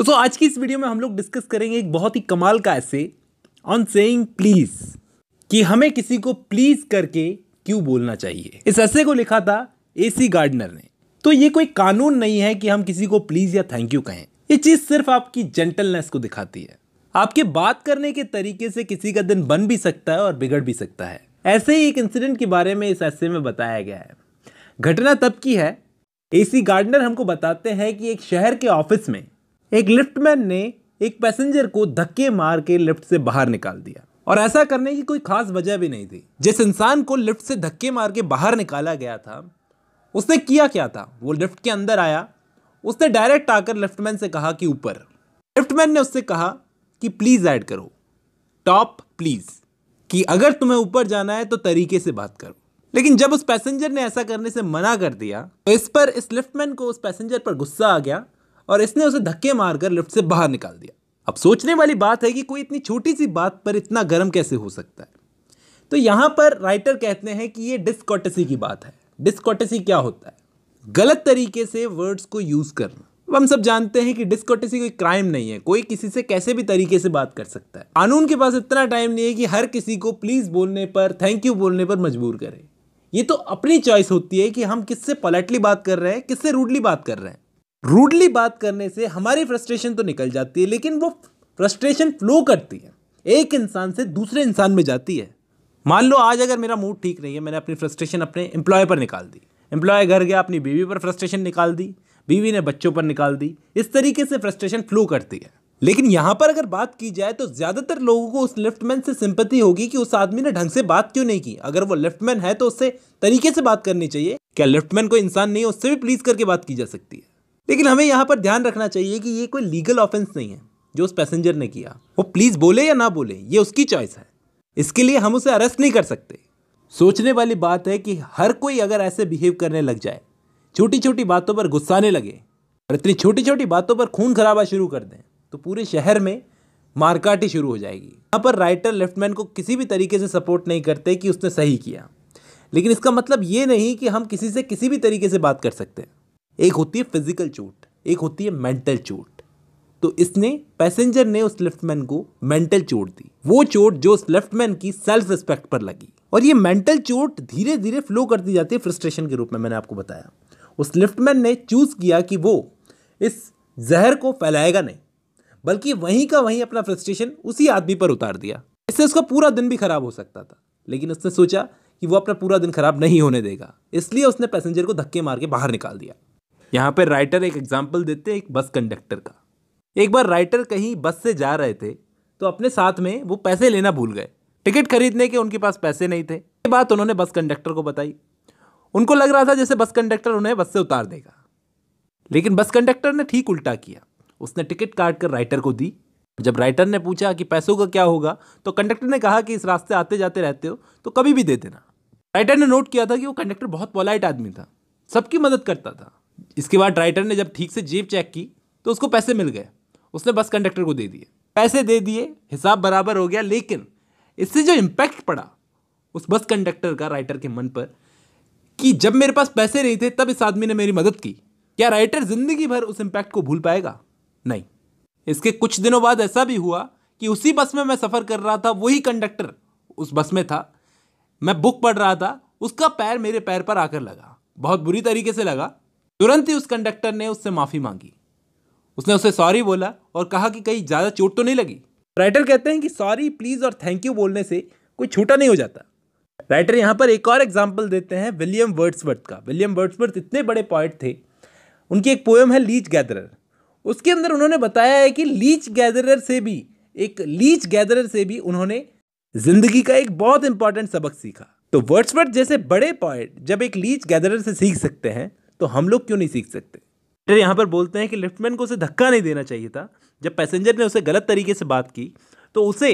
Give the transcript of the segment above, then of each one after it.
दोस्तों आज की इस वीडियो में हम लोग डिस्कस करेंगे एक बहुत ही कमाल का ऐसे ऑन सेइंग प्लीज कि हमें किसी को प्लीज करके क्यों बोलना चाहिए इस ऐसे को लिखा था एसी गार्डनर ने तो ये कोई कानून नहीं है कि हम किसी को प्लीज या थैंक यू कहें ये चीज सिर्फ आपकी जेंटलनेस को दिखाती है आपके बात करने के तरीके से किसी का दिन बन भी सकता है और बिगड़ भी सकता है ऐसे ही एक इंसिडेंट के बारे में इस ऐसे में बताया गया है घटना तब की है एसी गार्डनर हमको बताते हैं कि एक शहर के ऑफिस में एक लिफ्टमैन ने एक पैसेंजर को धक्के मार के लिफ्ट से बाहर निकाल दिया और ऐसा करने की कोई खास वजह भी नहीं थी जिस इंसान को लिफ्ट से धक्के मार के बाहर निकाला गया था उसने किया क्या था वो लिफ्ट के अंदर आया उसने डायरेक्ट आकर लिफ्टमैन से कहा कि ऊपर लिफ्टमैन ने उससे कहा कि प्लीज़ ऐड करो टॉप प्लीज़ कि अगर तुम्हें ऊपर जाना है तो तरीके से बात करो लेकिन जब उस पैसेंजर ने ऐसा करने से मना कर दिया तो इस पर इस लिफ्टमैन को उस पैसेंजर पर गुस्सा आ गया और इसने उसे धक्के मारकर लिफ्ट से बाहर निकाल दिया अब सोचने वाली बात है कि कोई इतनी छोटी सी बात पर इतना गर्म कैसे हो सकता है तो यहाँ पर राइटर कहते हैं कि ये डिस्कॉटेसी की बात है डिस्कॉटेसी क्या होता है गलत तरीके से वर्ड्स को यूज़ करना अब हम सब जानते हैं कि डिस्कॉटेसी कोई क्राइम नहीं है कोई किसी से कैसे भी तरीके से बात कर सकता है कानून के पास इतना टाइम नहीं है कि हर किसी को प्लीज़ बोलने पर थैंक यू बोलने पर मजबूर करे ये तो अपनी चॉइस होती है कि हम किससे पोलाइटली बात कर रहे हैं किससे रूडली बात कर रहे हैं रूडली बात करने से हमारी फ्रस्ट्रेशन तो निकल जाती है लेकिन वो फ्रस्ट्रेशन फ्लो करती है एक इंसान से दूसरे इंसान में जाती है मान लो आज अगर मेरा मूड ठीक नहीं है मैंने अपनी फ्रस्ट्रेशन अपने एम्प्लॉय पर निकाल दी एम्प्लॉय घर गया अपनी बीवी पर फ्रस्ट्रेशन निकाल दी बीवी ने बच्चों पर निकाल दी इस तरीके से फ्रस्ट्रेशन फ्लो करती है लेकिन यहाँ पर अगर बात की जाए तो ज़्यादातर लोगों को उस लेफ्टमैन से सिंपति होगी कि उस आदमी ने ढंग से बात क्यों नहीं की अगर वो लेफ्टमैन है तो उससे तरीके से बात करनी चाहिए क्या लेफ्टमैन कोई इंसान नहीं है उससे भी प्लीज करके बात की जा सकती है लेकिन हमें यहाँ पर ध्यान रखना चाहिए कि ये कोई लीगल ऑफेंस नहीं है जो उस पैसेंजर ने किया वो प्लीज़ बोले या ना बोले ये उसकी चॉइस है इसके लिए हम उसे अरेस्ट नहीं कर सकते सोचने वाली बात है कि हर कोई अगर ऐसे बिहेव करने लग जाए छोटी छोटी बातों पर गुस्साने लगे और इतनी छोटी छोटी बातों पर खून खराबा शुरू कर दें तो पूरे शहर में मारकाटी शुरू हो जाएगी यहाँ पर राइटर लेफ्टमैन को किसी भी तरीके से सपोर्ट नहीं करते कि उसने सही किया लेकिन इसका मतलब ये नहीं कि हम किसी से किसी भी तरीके से बात कर सकते हैं एक होती है फिजिकल चोट एक होती है मेंटल चोट तो इसने पैसेंजर ने उस लेफ्टमैन को मेंटल चोट दी वो चोट जो उस लेफ्टमैन की सेल्फ रिस्पेक्ट पर लगी और ये मेंटल चोट धीरे धीरे फ्लो करती जाती है फ्रस्ट्रेशन के रूप में मैंने आपको बताया उस लेफ्टमैन ने चूज़ किया कि वो इस जहर को फैलाएगा नहीं बल्कि वहीं का वहीं अपना फ्रस्ट्रेशन उसी आदमी पर उतार दिया इससे उसका पूरा दिन भी खराब हो सकता था लेकिन उसने सोचा कि वो अपना पूरा दिन खराब नहीं होने देगा इसलिए उसने पैसेंजर को धक्के मार के बाहर निकाल दिया यहाँ पर राइटर एक एग्जाम्पल देते एक बस कंडक्टर का एक बार राइटर कहीं बस से जा रहे थे तो अपने साथ में वो पैसे लेना भूल गए टिकट खरीदने के उनके पास पैसे नहीं थे ये बात उन्होंने बस कंडक्टर को बताई उनको लग रहा था जैसे बस कंडक्टर उन्हें बस से उतार देगा लेकिन बस कंडक्टर ने ठीक उल्टा किया उसने टिकट काट कर राइटर को दी जब राइटर ने पूछा कि पैसों का क्या होगा तो कंडक्टर ने कहा कि इस रास्ते आते जाते रहते हो तो कभी भी दे देना राइटर ने नोट किया था कि वो कंडक्टर बहुत पोलाइट आदमी था सबकी मदद करता था इसके बाद राइटर ने जब ठीक से जेब चेक की तो उसको पैसे मिल गए उसने बस कंडक्टर को दे दिए पैसे दे दिए हिसाब बराबर हो गया लेकिन इससे जो इम्पैक्ट पड़ा उस बस कंडक्टर का राइटर के मन पर कि जब मेरे पास पैसे नहीं थे तब इस आदमी ने मेरी मदद की क्या राइटर जिंदगी भर उस इम्पैक्ट को भूल पाएगा नहीं इसके कुछ दिनों बाद ऐसा भी हुआ कि उसी बस में मैं सफ़र कर रहा था वही कंडक्टर उस बस में था मैं बुक पढ़ रहा था उसका पैर मेरे पैर पर आकर लगा बहुत बुरी तरीके से लगा तुरंत ही उस कंडक्टर ने उससे माफ़ी मांगी उसने उसे सॉरी बोला और कहा कि कहीं ज़्यादा चोट तो नहीं लगी राइटर कहते हैं कि सॉरी प्लीज़ और थैंक यू बोलने से कोई छोटा नहीं हो जाता राइटर यहाँ पर एक और एग्जाम्पल देते हैं विलियम वर्ड्सवर्थ का विलियम वर्ड्सवर्थ इतने बड़े पॉइंट थे उनकी एक पोएम है लीच गैदरर उसके अंदर उन्होंने बताया है कि लीच गैदरर से भी एक लीच गैदरर से भी उन्होंने जिंदगी का एक बहुत इंपॉर्टेंट सबक सीखा तो वर्ड्सवर्थ जैसे बड़े पॉइंट जब एक लीच गैदरर से सीख सकते हैं तो हम लोग क्यों नहीं सीख सकते डॉक्टर यहाँ पर बोलते हैं कि लिफ्टमैन को उसे धक्का नहीं देना चाहिए था जब पैसेंजर ने उसे गलत तरीके से बात की तो उसे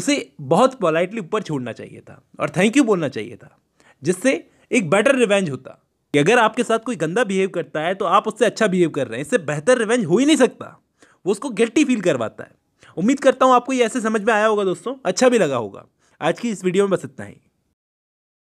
उसे बहुत पोलाइटली ऊपर छोड़ना चाहिए था और थैंक यू बोलना चाहिए था जिससे एक बेटर रिवेंज होता कि अगर आपके साथ कोई गंदा बिहेव करता है तो आप उससे अच्छा बिहेव कर रहे हैं इससे बेहतर रिवेंज हो ही नहीं सकता वो उसको गिल्टी फील करवाता है उम्मीद करता हूँ आपको ये ऐसे समझ में आया होगा दोस्तों अच्छा भी लगा होगा आज की इस वीडियो में बस इतना ही